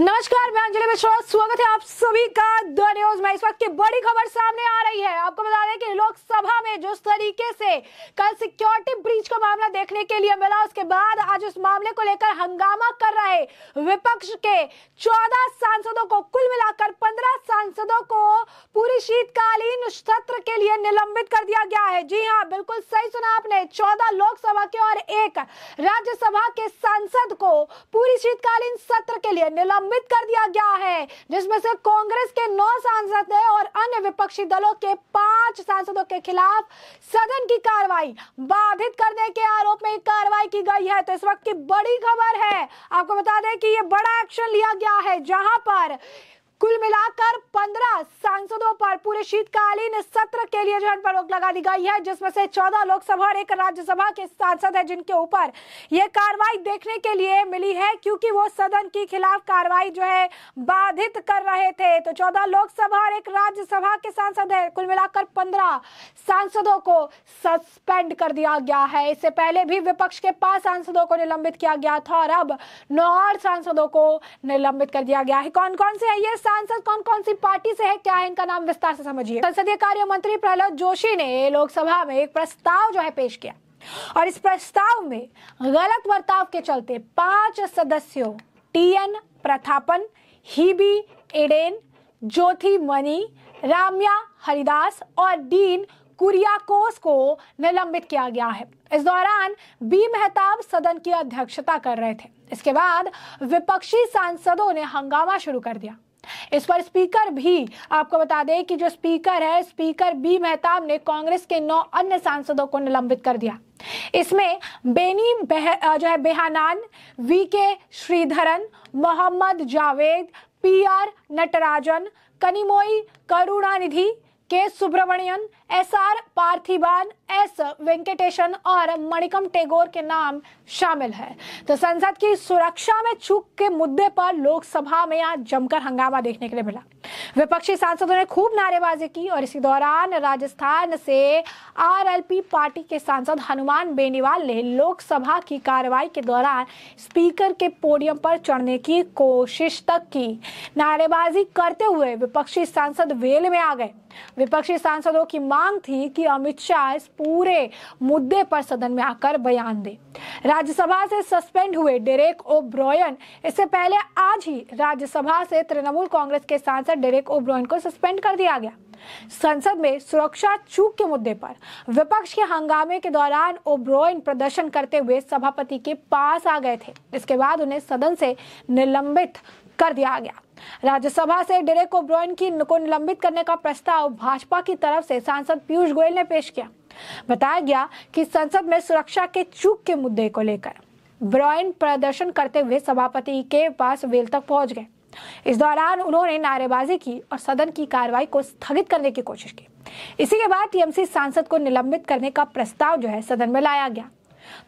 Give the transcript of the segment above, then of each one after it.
नमस्कार मैं अंजलि मिश्रा स्वागत है आप सभी का द न्यूज में इस वक्त की बड़ी खबर सामने आ रही है आपको बता दें कि लोकसभा में जिस तरीके से कल सिक्योरिटी ब्रीच का मामला देखने के लिए मिला उसके बाद आज उस मामले को लेकर हंगामा कर रहे विपक्ष के चौदह सांसदों को कुल मिलाकर पंद्रह सांसदों को पूरी शीतकालीन सत्र के लिए निलंबित कर दिया गया है जी हाँ बिल्कुल सही सुना आपने चौदह लोकसभा के और एक राज्यसभा के सांसद को पूरी शीतकालीन सत्र के लिए निलंबित कर दिया गया है जिसमें से कांग्रेस के नौ सांसद है और अन्य विपक्षी दलों के पांच सांसदों के खिलाफ सदन की कार्रवाई बाधित करने के आरोप में कार्रवाई की गई है तो इस वक्त की बड़ी खबर है आपको बता दें कि ये बड़ा एक्शन लिया गया है जहां पर कुल मिलाकर 15 सांसदों पर पूरे शीतकालीन सत्र के लिए रिजल्ट पर रोक लगा दी गई है जिसमें से 14 लोकसभा और एक राज्यसभा के सांसद है जिनके ऊपर ये कार्रवाई देखने के लिए मिली है क्योंकि वो सदन के खिलाफ कार्रवाई जो है बाधित कर रहे थे तो चौदह लोकसभा और एक राज्यसभा के सांसद है कुल मिलाकर पंद्रह सांसदों को सस्पेंड कर दिया गया है इससे पहले भी विपक्ष के पांच सांसदों को निलंबित किया गया था और अब नौ और सांसदों को निलंबित कर दिया गया है कौन कौन से है ये सांसद कौन कौन सी पार्टी से है क्या है इनका नाम विस्तार से समझिए संसदीय कार्य मंत्री प्रहलाद जोशी ने लोकसभा में एक प्रस्ताव जो है पेश किया और इस प्रस्ताव में गलत बर्ताव के चलते पांच सदस्यों टीएन प्रथापन हीबी एडेन ज्योति मणि राम्या हरिदास और डीन कुरियाकोस को निलंबित किया गया है इस दौरान बी मेहताब सदन की अध्यक्षता कर रहे थे इसके बाद विपक्षी सांसदों ने हंगामा शुरू कर दिया इस पर स्पीकर भी आपको बता दें कि जो स्पीकर है स्पीकर बी मेहताब ने कांग्रेस के नौ अन्य सांसदों को निलंबित कर दिया इसमें बेनी बह, जो है बेहानान वी के श्रीधरन मोहम्मद जावेद पी आर नटराजन कनिमोई करुणानिधि के सुब्रमण्यन एस आर पार्थिवान एस वेंकटेशन और मणिकम टेगोर के नाम शामिल है तो संसद की सुरक्षा में चूक के मुद्दे पर लोकसभा में आज जमकर हंगामा देखने के लिए मिला विपक्षी सांसदों ने खूब नारेबाजी की और इसी दौरान राजस्थान से आरएलपी पार्टी के सांसद हनुमान बेनीवाल ने लोकसभा की कार्रवाई के दौरान स्पीकर के पोडियम पर चढ़ने की कोशिश तक की नारेबाजी करते हुए विपक्षी सांसद वेल में आ गए विपक्षी सांसदों की मांग मांग थी कि अमित शाह इस पूरे मुद्दे पर सदन में आकर बयान दे राज्यसभा से सस्पेंड हुए डेरेक ओ ब्रॉयन इससे पहले आज ही राज्यसभा से तृणमूल कांग्रेस के सांसद डेरेक ओ ब्रॉयन को सस्पेंड कर दिया गया संसद में सुरक्षा चूक के मुद्दे पर विपक्ष के हंगामे के दौरान ओब्रॉयन प्रदर्शन करते हुए सभापति के पास आ गए थे इसके बाद उन्हें सदन से निलंबित कर दिया गया राज्यसभा से डेरेक ओब्रॉयन की को निलंबित करने का प्रस्ताव भाजपा की तरफ से सांसद पीयूष गोयल ने पेश किया बताया गया कि संसद में सुरक्षा के चूक के मुद्दे को लेकर ब्रॉयन प्रदर्शन करते हुए सभापति के पास वेल तक पहुंच गए इस दौरान उन्होंने नारेबाजी की और सदन की कार्रवाई को स्थगित करने की कोशिश की इसी के बाद टीएमसी सांसद को निलंबित करने का प्रस्ताव जो है सदन में लाया गया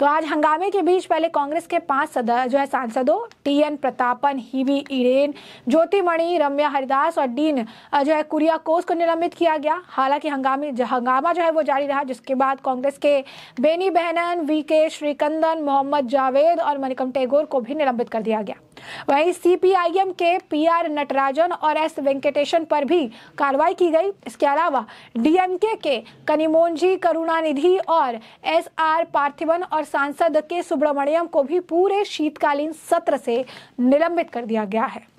तो आज हंगामे के बीच पहले कांग्रेस के पांच सदस्य जो है सांसदों टी एन प्रतापन हीवी इरेन ज्योतिमणि रम्या हरिदास और डीन जो है कुरिया कोस को निलंबित किया गया हालांकि हंगामी हंगामा जो है वो जारी रहा जिसके बाद कांग्रेस के बेनी बहनन वी के श्रीकंदन मोहम्मद जावेद और मनिकम टेगोर को भी निलंबित कर दिया गया वहीं सीपीआईएम के पीआर नटराजन और एस वेंकटेशन पर भी कार्रवाई की गई इसके अलावा डीएमके के कनिमोनजी करुणानिधि और एस आर पार्थिवन और सांसद के सुब्रमण्यम को भी पूरे शीतकालीन सत्र से निलंबित कर दिया गया है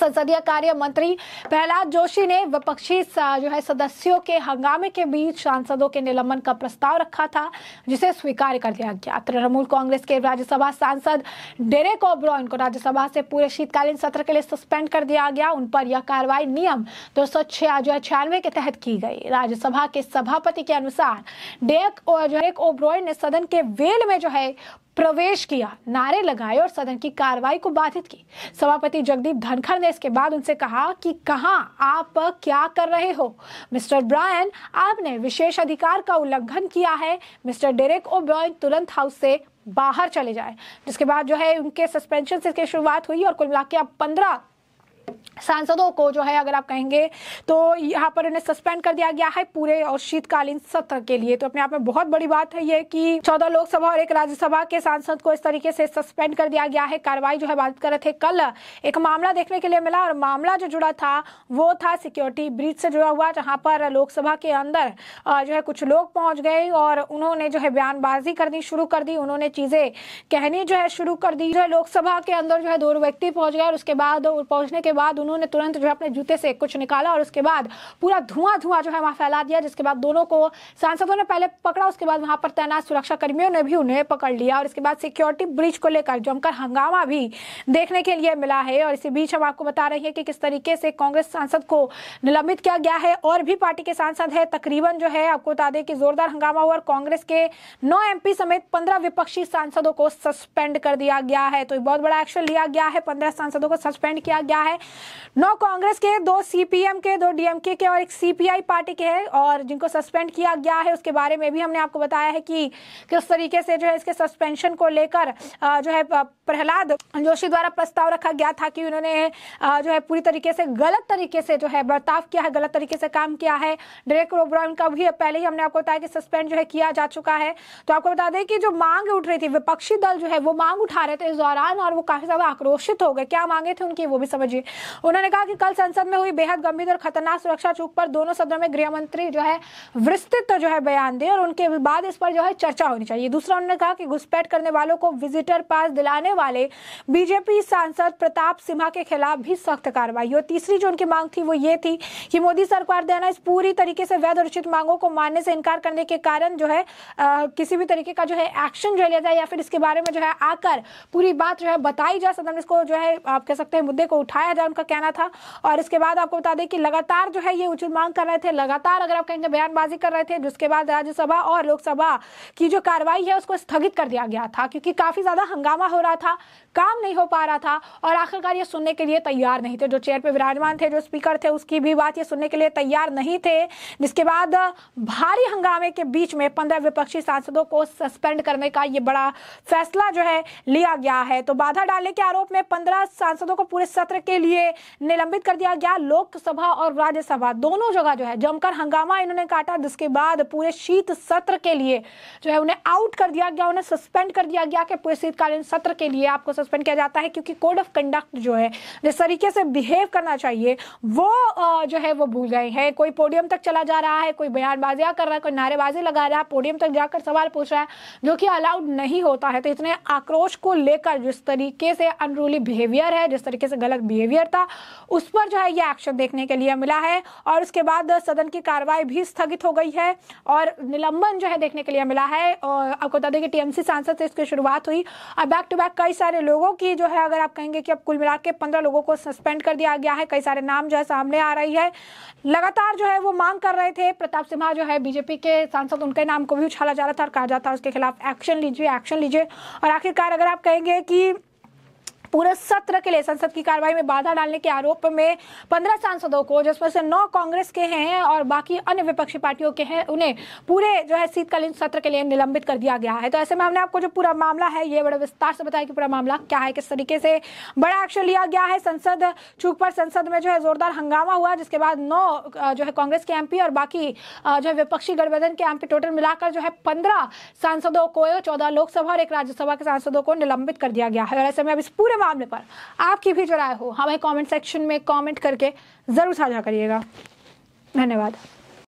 संसदीय कार्य मंत्री प्रहलाद जोशी ने विपक्षी जो है सदस्यों के हंगामे के बीच सांसदों के निलंबन का प्रस्ताव रखा था जिसे स्वीकार कर लिया गया तृणमूल कांग्रेस के राज्यसभा सांसद डेरेक ओब्रॉयन को राज्यसभा से पूरे शीतकालीन सत्र के लिए सस्पेंड कर दिया गया उन पर यह कार्रवाई नियम दो सौ छियानवे के तहत की गई राज्यसभा के सभापति के अनुसार डेरेक ओब्रॉय ने सदन के वेल में जो है प्रवेश किया नारे लगाए और सदन की कार्रवाई को बाधित की सभापति जगदीप धनखड़ ने इसके बाद उनसे कहा कि कहा आप क्या कर रहे हो मिस्टर ब्रायन आपने विशेष अधिकार का उल्लंघन किया है मिस्टर डेरेक ओ तुरंत हाउस से बाहर चले जाए जिसके बाद जो है उनके सस्पेंशन से इसकी शुरुआत हुई और कुल मिला के अब पंद्रह सांसदों को जो है अगर आप कहेंगे तो यहाँ पर इन्हें सस्पेंड कर दिया गया है पूरे और शीतकालीन सत्र के लिए तो अपने आप में बहुत बड़ी बात है ये कि चौदह लोकसभा और एक राज्यसभा के सांसद को इस तरीके से सस्पेंड कर दिया गया है कार्रवाई जो है बात कर रहे थे कल एक मामला देखने के लिए मिला और मामला जो जुड़ा था वो था सिक्योरिटी ब्रिज से जुड़ा हुआ जहाँ पर लोकसभा के अंदर जो है कुछ लोग पहुंच गए और उन्होंने जो है बयानबाजी करनी शुरू कर दी उन्होंने चीजें कहनी जो है शुरू कर दी जो है लोकसभा के अंदर जो है दो व्यक्ति पहुंच गए और उसके बाद पहुंचने के बाद उन्होंने तुरंत जो है अपने जूते से कुछ निकाला और उसके बाद पूरा धुआं धुआं जो है वहां फैला दिया जिसके बाद दोनों को सांसदों ने पहले पकड़ा उसके बाद वहां पर तैनात सुरक्षा कर्मियों ने भी उन्हें पकड़ लिया और इसके बाद सिक्योरिटी ब्रिज को लेकर जमकर हंगामा भी देखने के लिए मिला है और इसी बीच हम आपको बता रहे हैं कि किस तरीके से कांग्रेस सांसद को निलंबित किया गया है और भी पार्टी के सांसद है तकरीबन जो है आपको बता दें कि जोरदार हंगामा हुआ और कांग्रेस के नौ एमपी समेत पंद्रह विपक्षी सांसदों को सस्पेंड कर दिया गया है तो बहुत बड़ा एक्शन लिया गया है पंद्रह सांसदों को सस्पेंड किया गया है नौ कांग्रेस के दो सीपीएम के दो डीएमके के और एक सीपीआई पार्टी के है और जिनको सस्पेंड किया गया है उसके बारे में भी हमने आपको बताया है कि किस तरीके से जो है इसके सस्पेंशन को लेकर जो है प्रहलाद जोशी द्वारा प्रस्ताव रखा गया था कि उन्होंने जो है पूरी तरीके से गलत तरीके से जो है बर्ताव किया है गलत तरीके से काम किया है ड्रेक ओब्रॉन का भी पहले ही हमने आपको बताया कि सस्पेंड जो है किया जा चुका है तो आपको बता दें कि जो मांग उठ रही थी विपक्षी दल जो है वो मांग उठा रहे थे इस दौरान और वो काफी ज्यादा आक्रोशित हो गए क्या मांगे थे उनकी वो भी समझिए उन्होंने कहा कि कल संसद में हुई बेहद गंभीर और खतरनाक सुरक्षा चूक पर दोनों सदनों में गृह मंत्री जो है विस्तृत जो है बयान दे और उनके बाद इस पर जो है चर्चा होनी चाहिए दूसरा उन्होंने कहा कि घुसपैठ करने वालों को विजिटर पास दिलाने वाले बीजेपी सांसद प्रताप सिम्हा के खिलाफ भी सख्त कार्रवाई और तीसरी जो उनकी मांग थी वो ये थी कि मोदी सरकार देना इस पूरी तरीके से वैध और उचित मांगों को मानने से इनकार करने के कारण जो है किसी भी तरीके का जो है एक्शन जो लिया जाए या फिर इसके बारे में जो है आकर पूरी बात जो है बताई जाए सदन इसको जो है आप कह सकते हैं मुद्दे को उठाया जाए है उनका कहना था और इसके बाद आपको बता दें कि लगातार जो है ये उचित मांग कर रहे थे लगातार अगर आप कहेंगे बयानबाजी कर रहे थे जिसके बाद राज्यसभा और लोकसभा की जो कार्रवाई है उसको स्थगित कर दिया गया था क्योंकि काफ़ी ज़्यादा हंगामा हो रहा था काम नहीं हो पा रहा था और आखिरकार ये सुनने के लिए तैयार नहीं थे जो चेयर पर विराजमान थे जो स्पीकर थे उसकी भी बात ये सुनने के लिए तैयार नहीं थे जिसके बाद भारी हंगामे के बीच में पंद्रह विपक्षी सांसदों को सस्पेंड करने का ये बड़ा फैसला जो है लिया गया है तो बाधा डालने के आरोप में पंद्रह सांसदों को पूरे सत्र के लिए लिए निलंबित कर दिया गया लोकसभा और राज्यसभा दोनों जगह जो है जमकर हंगामा इन्होंने काटा जिसके बाद पूरे शीत सत्र के लिए जो है उन्हें आउट कर दिया गया उन्हें सस्पेंड कर दिया गया कि पूरे शीतकालीन सत्र के लिए आपको सस्पेंड किया जाता है क्योंकि कोड ऑफ कंडक्ट जो है जिस तरीके से बिहेव करना चाहिए वो जो है वो भूल गए हैं कोई पोडियम तक चला जा रहा है कोई बयानबाजियां कर रहा है कोई नारेबाजी लगा रहा है पोडियम तक जाकर सवाल पूछ रहा है जो कि अलाउड नहीं होता है तो इतने आक्रोश को लेकर जिस तरीके से अनरूली बिहेवियर है जिस तरीके से गलत बिहेवियर गैर था उस पर जो है ये एक्शन देखने के लिए मिला है और उसके बाद सदन की कार्रवाई भी स्थगित हो गई है और निलंबन जो है देखने के लिए मिला है और आपको बता दें कि टीएमसी सांसद से इसकी शुरुआत हुई और बैक टू बैक कई सारे लोगों की जो है अगर आप कहेंगे कि अब कुल मिला के लोगों को सस्पेंड कर दिया गया है कई सारे नाम जो है सामने आ रही है लगातार जो है वो मांग कर रहे थे प्रताप सिम्हा जो है बीजेपी के सांसद उनके नाम को भी उछाला जा रहा था और कहा जाता है उसके खिलाफ एक्शन लीजिए एक्शन लीजिए और आखिरकार अगर आप कहेंगे कि पूरे सत्र के लिए संसद की कार्रवाई में बाधा डालने के आरोप में पंद्रह सांसदों को जिसमें से नौ कांग्रेस के हैं और बाकी अन्य विपक्षी पार्टियों के हैं उन्हें पूरे जो है शीतकालीन सत्र के लिए निलंबित कर दिया गया है तो ऐसे में हमने आपको जो पूरा मामला है ये बड़े विस्तार से बताया कि पूरा मामला क्या है किस तरीके से बड़ा एक्शन लिया गया है संसद चूक पर संसद में जो है जोरदार हंगामा हुआ जिसके बाद नौ जो है कांग्रेस के एमपी और बाकी जो है विपक्षी गठबंधन के एमपी टोटल मिलाकर जो है पंद्रह सांसदों को चौदह लोकसभा और एक राज्यसभा के सांसदों को निलंबित कर दिया गया है और ऐसे में अब इस पूरे मामले पर आपकी भी जो राय हो हमें कमेंट सेक्शन में कमेंट करके ज़रूर साझा करिएगा धन्यवाद